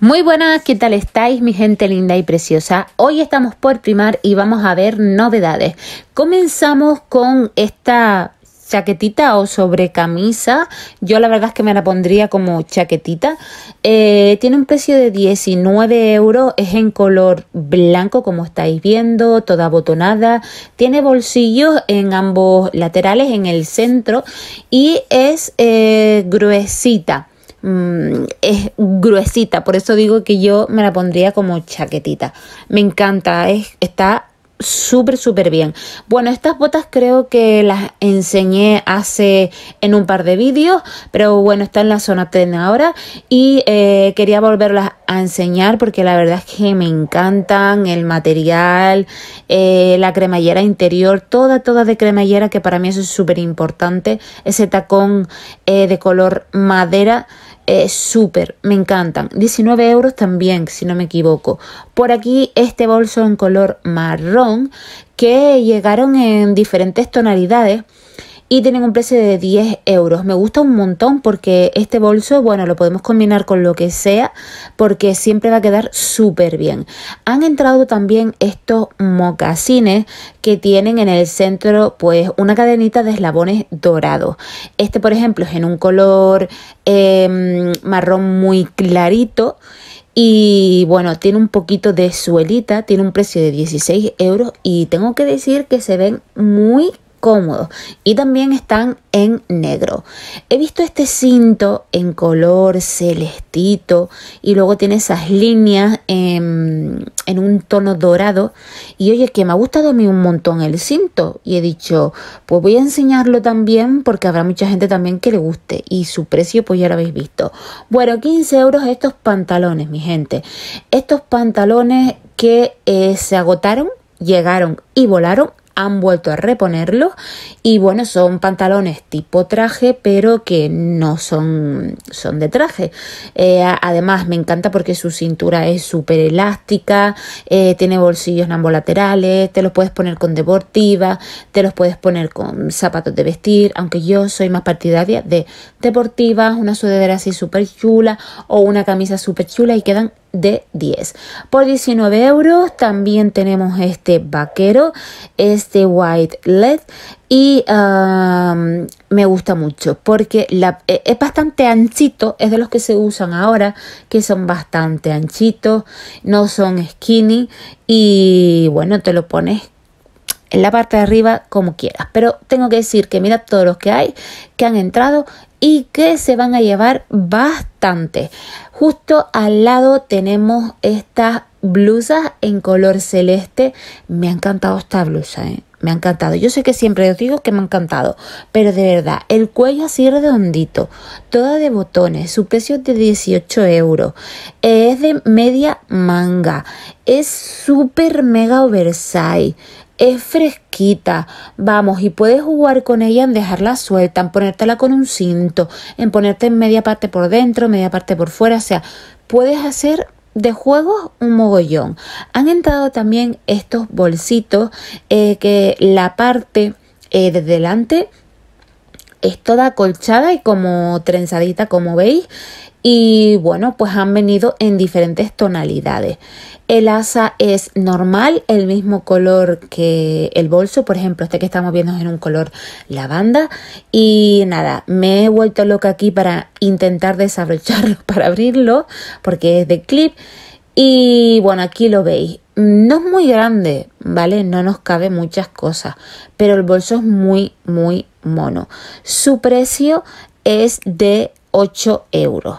Muy buenas, ¿qué tal estáis mi gente linda y preciosa? Hoy estamos por primar y vamos a ver novedades. Comenzamos con esta chaquetita o sobre camisa. Yo la verdad es que me la pondría como chaquetita. Eh, tiene un precio de 19 euros. Es en color blanco como estáis viendo, toda botonada Tiene bolsillos en ambos laterales, en el centro. Y es eh, gruesita Mm, es gruesita, por eso digo que yo me la pondría como chaquetita. Me encanta, es, está súper, súper bien. Bueno, estas botas creo que las enseñé hace en un par de vídeos, pero bueno, está en la zona ten ahora y eh, quería volverlas a enseñar porque la verdad es que me encantan el material, eh, la cremallera interior, toda, toda de cremallera, que para mí eso es súper importante, ese tacón eh, de color madera es súper, me encantan. 19 euros también, si no me equivoco. Por aquí este bolso en color marrón que llegaron en diferentes tonalidades y tienen un precio de 10 euros. Me gusta un montón porque este bolso, bueno, lo podemos combinar con lo que sea porque siempre va a quedar súper bien. Han entrado también estos mocasines que tienen en el centro pues una cadenita de eslabones dorados. Este por ejemplo es en un color em, marrón muy clarito. Y bueno, tiene un poquito de suelita, tiene un precio de 16 euros y tengo que decir que se ven muy cómodos y también están en negro. He visto este cinto en color celestito y luego tiene esas líneas en, un tono dorado y oye que me ha gustado a mí un montón el cinto y he dicho pues voy a enseñarlo también porque habrá mucha gente también que le guste y su precio pues ya lo habéis visto. Bueno 15 euros estos pantalones mi gente. Estos pantalones que eh, se agotaron llegaron y volaron han vuelto a reponerlo y bueno, son pantalones tipo traje, pero que no son, son de traje. Eh, además, me encanta porque su cintura es súper elástica, eh, tiene bolsillos laterales, te los puedes poner con deportiva, te los puedes poner con zapatos de vestir, aunque yo soy más partidaria de deportivas, una sudadera así súper chula o una camisa súper chula y quedan de 10. Por 19 euros también tenemos este vaquero, este white led y um, me gusta mucho porque e, es bastante anchito, es de los que se usan ahora, que son bastante anchitos, no son skinny y bueno, te lo pones en la parte de arriba como quieras. Pero tengo que decir que mira todos los que hay, que han entrado y que se van a llevar bastante. Justo al lado tenemos estas blusas en color celeste. Me ha encantado esta blusa, ¿eh? me ha encantado. Yo sé que siempre os digo que me ha encantado, pero de verdad, el cuello así redondito, toda de botones, su precio es de 18 euros, es de media manga, es súper mega oversize, es fresquita, vamos, y puedes jugar con ella en dejarla suelta, en ponértela con un cinto, en ponerte en media parte por dentro, media parte por fuera, o sea, puedes hacer de juegos un mogollón. Han entrado también estos bolsitos eh, que la parte eh, de delante es toda colchada y como trenzadita, como veis y bueno, pues han venido en diferentes tonalidades. El asa es normal, el mismo color que el bolso, por ejemplo, este que estamos viendo es en un color lavanda. Y nada, me he vuelto loca aquí para intentar desabrocharlo, para abrirlo, porque es de clip. Y bueno, aquí lo veis. No es muy grande, ¿vale? No nos cabe muchas cosas, pero el bolso es muy, muy mono. Su precio es de 8 euros.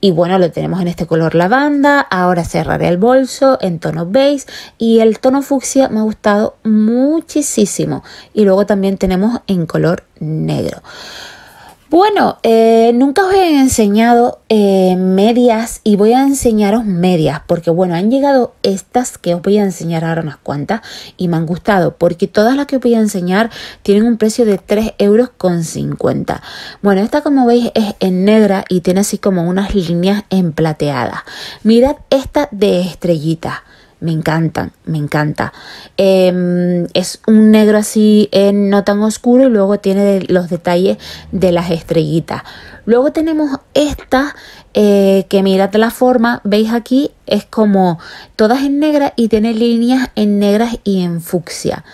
Y bueno, lo tenemos en este color lavanda. Ahora cerraré el bolso en tono beige y el tono fucsia me ha gustado muchísimo. Y luego también tenemos en color negro. Bueno, eh, nunca os he enseñado eh, medias y voy a enseñaros medias porque bueno, han llegado estas que os voy a enseñar ahora unas cuantas y me han gustado porque todas las que os voy a enseñar tienen un precio de 3,50 euros con 50. Bueno, esta como veis es en negra y tiene así como unas líneas emplateadas. Mirad esta de estrellita me encantan, me encanta. Em, es un negro así eh, no tan oscuro y luego tiene los detalles de las estrellitas. Luego tenemos esta eh, que mirad la forma, veis aquí, es como todas en negra y tiene líneas en negras y en fucsia.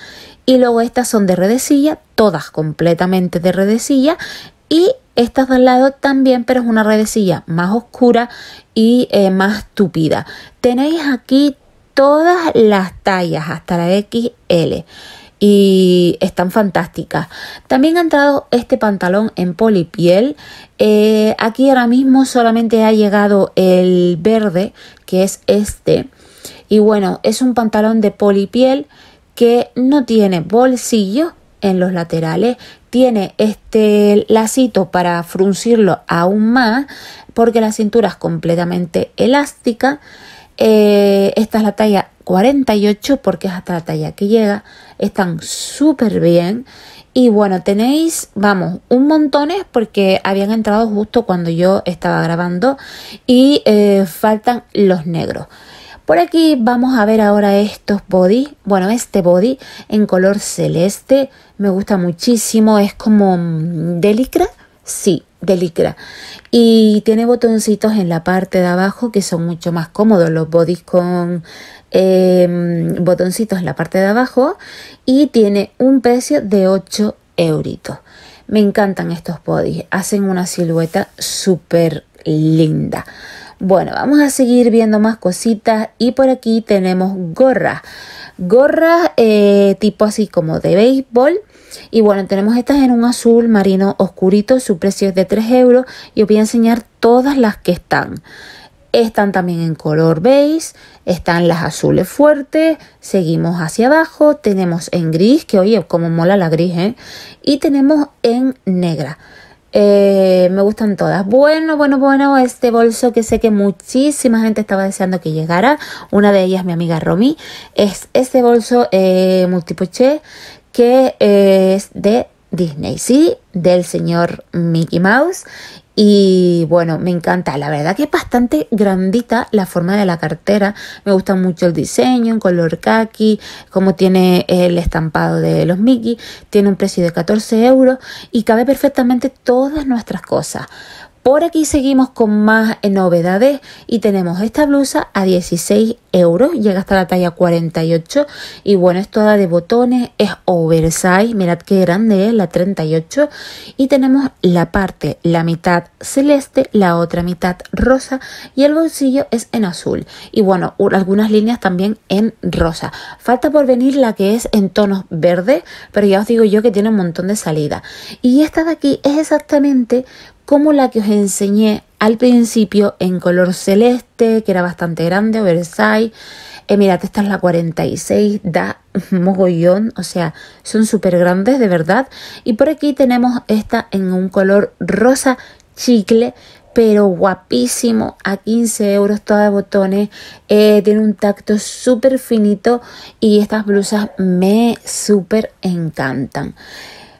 Y luego estas son de redecilla, todas completamente de redecilla y estas de al lado también, pero es una redecilla más oscura y eh, más tupida. Tenéis aquí todas las tallas hasta la XL y están fantásticas. También ha entrado este pantalón en polipiel. Eh, aquí ahora mismo solamente ha llegado el verde, que es este. Y bueno, es un pantalón de polipiel que no tiene bolsillo en los laterales, tiene este lacito para fruncirlo aún más porque la cintura es completamente elástica eh, esta es la talla 48 porque es hasta la talla que llega. Están súper bien. Y bueno, tenéis, vamos, un montones porque habían entrado justo cuando yo estaba grabando y eh, faltan los negros. Por aquí vamos a ver ahora estos body. Bueno, este body en color celeste me gusta muchísimo. Es como mm, delicra Sí, de licra y tiene botoncitos en la parte de abajo que son mucho más cómodos los bodys con em, botoncitos en la parte de abajo y tiene un precio de 8 euritos me encantan estos bodys hacen una silueta súper linda bueno vamos a seguir viendo más cositas y por aquí tenemos gorras gorras eh, tipo así como de béisbol. Y bueno, tenemos estas en un azul marino oscurito, su precio es de 3 euros y os voy a enseñar todas las que están. Están también en color beige, están las azules fuertes, seguimos hacia abajo, tenemos en gris, que oye, como mola la gris, ¿eh? Y tenemos en negra. Eh, me gustan todas. Bueno, bueno, bueno, este bolso que sé que muchísima gente estaba deseando que llegara. Una de ellas, mi amiga Romy, es este bolso eh, que eh, es de Disney, ¿sí? Del señor Mickey Mouse. Y bueno, me encanta, la verdad que es bastante grandita la forma de la cartera, me gusta mucho el diseño, en color kaki como tiene el estampado de los Mickey, tiene un precio de 14 euros y cabe perfectamente todas nuestras cosas. Por aquí seguimos con más novedades y tenemos esta blusa a 16 euros, llega hasta la talla 48 y bueno, es toda de botones, es oversize, mirad qué grande es la 38 y tenemos la parte, la mitad celeste, la otra mitad rosa y el bolsillo es en azul y bueno, algunas líneas también en rosa. Falta por venir la que es en tonos verde, pero ya os digo yo que tiene un montón de salida y esta de aquí es exactamente como la que os enseñé al principio en color celeste, que era bastante grande, oversize. Eh, mirad, esta es la 46, da mogollón, o sea, son súper grandes de verdad. Y por aquí tenemos esta en un color rosa chicle, pero guapísimo, a 15 euros toda de botones, eh, tiene un tacto súper finito y estas blusas me súper encantan.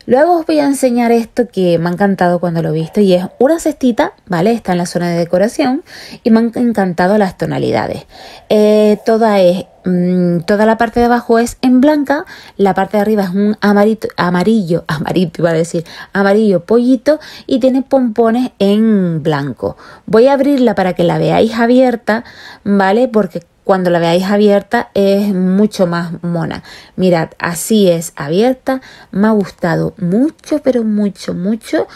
Luego os voy a enseñar esto que me ha encantado cuando lo he visto y es una cestita, ¿vale? Está en la zona de decoración y me han encantado las tonalidades. Eh, toda es mm, toda la parte de abajo es en blanca, la parte de arriba es un amarito, amarillo, amarillo, iba a decir, amarillo pollito y tiene pompones en blanco. Voy a abrirla para que la veáis abierta, ¿vale? Porque cuando la veáis abierta es mucho más mona. Mirad, así es abierta. Me ha gustado mucho, pero mucho, mucho.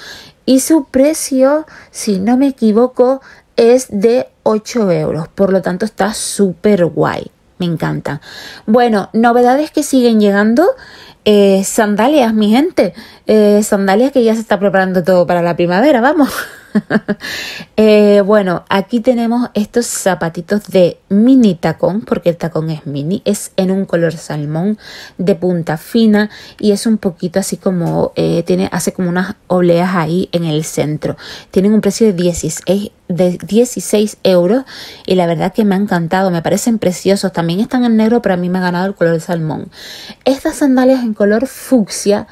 Y su precio, si no me equivoco, es de 8 euros. Por lo tanto, está súper guay. Me encanta. Bueno, novedades que siguen llegando. Eh, sandalias, mi gente. Eh, sandalias que ya se está preparando todo para la primavera, vamos. Eh, bueno, aquí tenemos estos zapatitos de mini tacón, porque el tacón es mini, es en un color salmón de punta fina y es un poquito así como, eh, tiene, hace como unas oleas ahí en el centro. Tienen un precio de 16, de 16 euros y la verdad que me ha encantado, me parecen preciosos. También están en negro, pero a mí me ha ganado el color salmón. Estas sandalias en color fucsia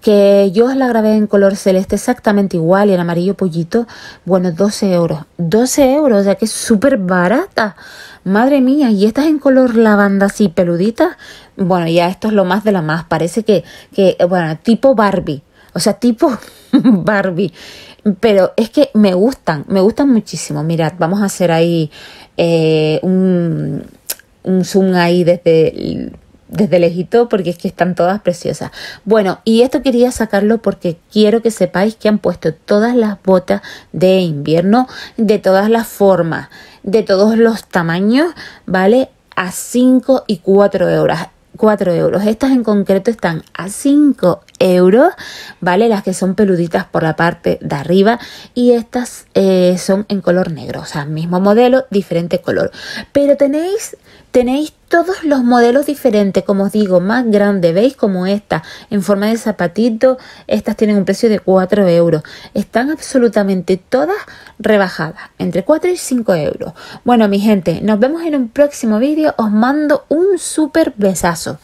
que yo las grabé en color celeste exactamente igual y en amarillo pollito, bueno, 12 12 euros. 12 que es súper barata. Madre mía, y estas en color lavanda así peludita. Bueno, ya esto es lo más de la más. Parece que, que bueno, tipo Barbie. O sea, tipo Barbie. Pero es que me gustan, me gustan muchísimo. Mirad, vamos a hacer ahí eh, un, un zoom ahí desde el, desde lejito porque es que están todas preciosas. Bueno, y esto quería sacarlo porque quiero que sepáis que han puesto todas las botas de invierno de todas las formas, de todos los tamaños, ¿vale? A 5 y 4 euros. 4 euros. Estas en concreto están a 5 euros, ¿vale? Las que son peluditas por la parte de arriba y estas eh, son en color negro, o sea, mismo modelo, diferente color. Pero tenéis Tenéis todos los modelos diferentes, como os digo, más grande, veis como esta, en forma de zapatito, estas tienen un precio de 4 euros. Están absolutamente todas rebajadas, entre 4 y 5 euros. Bueno, mi gente, nos vemos en un próximo vídeo, os mando un súper besazo.